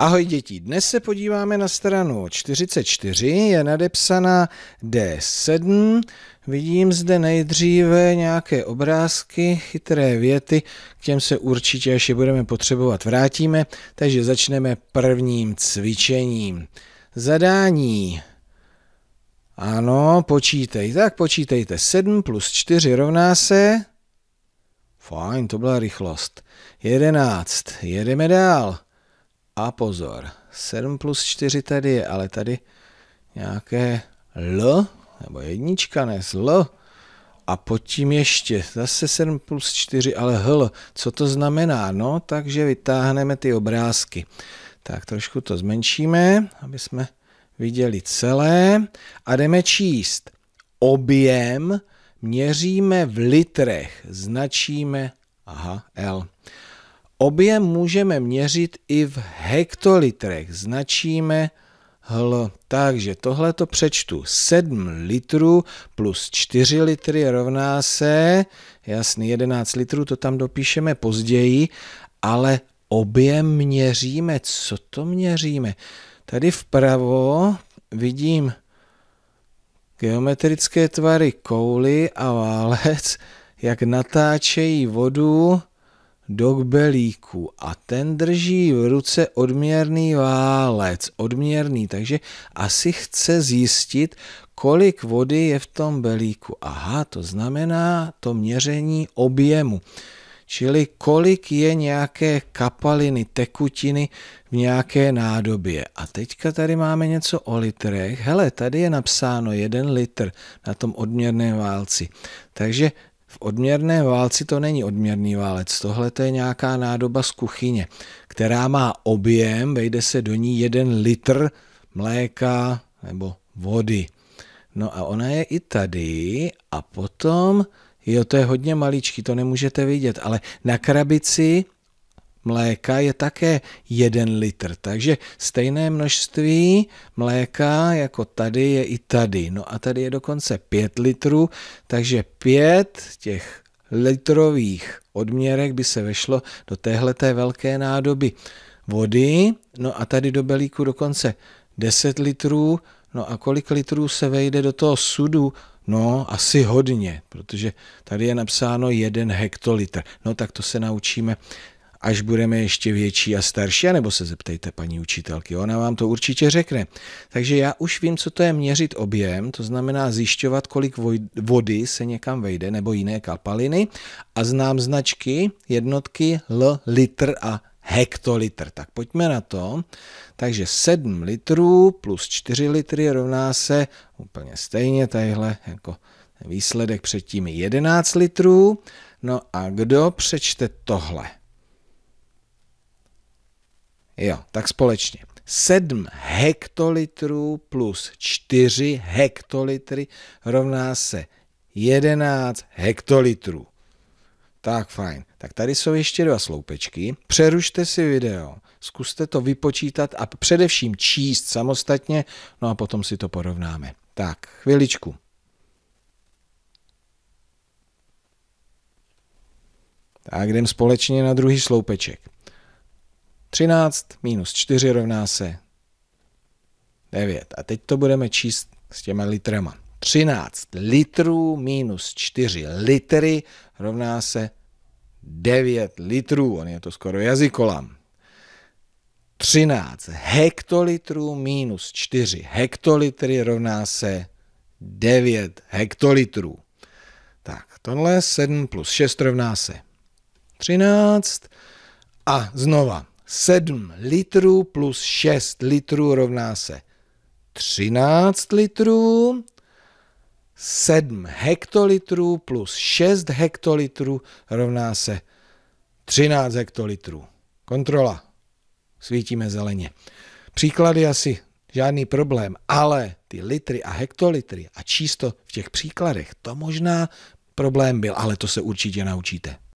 Ahoj děti, dnes se podíváme na stranu 44, je nadepsaná D7. Vidím zde nejdříve nějaké obrázky, chytré věty, k těm se určitě, až je budeme potřebovat, vrátíme. Takže začneme prvním cvičením. Zadání. Ano, počítej. Tak počítejte. 7 plus 4 rovná se... Fajn, to byla rychlost. 11. Jedeme dál. A pozor, 7 plus 4 tady je, ale tady nějaké L, nebo jednička, ne, L. A pod tím ještě zase 7 plus 4, ale hl. Co to znamená? No, takže vytáhneme ty obrázky. Tak trošku to zmenšíme, aby jsme viděli celé. A jdeme číst. Objem měříme v litrech, značíme, aha, L. Objem můžeme měřit i v hektolitrech. Značíme hl. Takže tohle to přečtu. 7 litrů plus 4 litry rovná se, jasný, 11 litrů, to tam dopíšeme později, ale objem měříme. Co to měříme? Tady vpravo vidím geometrické tvary kouly a válec, jak natáčejí vodu do kbelíku a ten drží v ruce odměrný válec, odměrný, takže asi chce zjistit, kolik vody je v tom belíku. Aha, to znamená to měření objemu, čili kolik je nějaké kapaliny, tekutiny v nějaké nádobě. A teďka tady máme něco o litrech. Hele, tady je napsáno jeden litr na tom odměrném válci. Takže v odměrné válci to není odměrný válec, tohle to je nějaká nádoba z kuchyně, která má objem, vejde se do ní jeden litr mléka nebo vody. No a ona je i tady a potom, jo, to je hodně maličký, to nemůžete vidět, ale na krabici mléka je také 1 litr. Takže stejné množství mléka jako tady je i tady. No a tady je dokonce 5 litrů, takže 5 těch litrových odměrek by se vešlo do té velké nádoby vody. No a tady do belíku dokonce 10 litrů. No a kolik litrů se vejde do toho sudu? No, asi hodně, protože tady je napsáno 1 hektolitr. No tak to se naučíme až budeme ještě větší a starší, nebo se zeptejte paní učitelky, ona vám to určitě řekne. Takže já už vím, co to je měřit objem, to znamená zjišťovat, kolik vody se někam vejde, nebo jiné kapaliny a znám značky, jednotky L, litr a hektolitr. Tak pojďme na to. Takže 7 litrů plus 4 litry rovná se úplně stejně tadyhle jako výsledek předtím 11 litrů. No a kdo přečte tohle? Jo, tak společně. 7 hektolitrů plus 4 hektolitry rovná se 11 hektolitrů. Tak fajn. Tak tady jsou ještě dva sloupečky. Přerušte si video, zkuste to vypočítat a především číst samostatně, no a potom si to porovnáme. Tak, chviličku. Tak jdem společně na druhý sloupeček. 13 minus 4 rovná se 9. A teď to budeme číst s těma litrama. 13 litrů minus 4 litry rovná se 9 litrů. On je to skoro jazykolam. 13 hektolitrů minus 4 hektolitry rovná se 9 hektolitrů. Tak, tohle 7 plus 6 rovná se 13. A znova 7 litrů plus 6 litrů rovná se 13 litrů, 7 hektolitrů plus 6 hektolitrů rovná se 13 hektolitrů. Kontrola. Svítíme zeleně. Příklady asi žádný problém, ale ty litry a hektolitry a čísto v těch příkladech, to možná problém byl, ale to se určitě naučíte.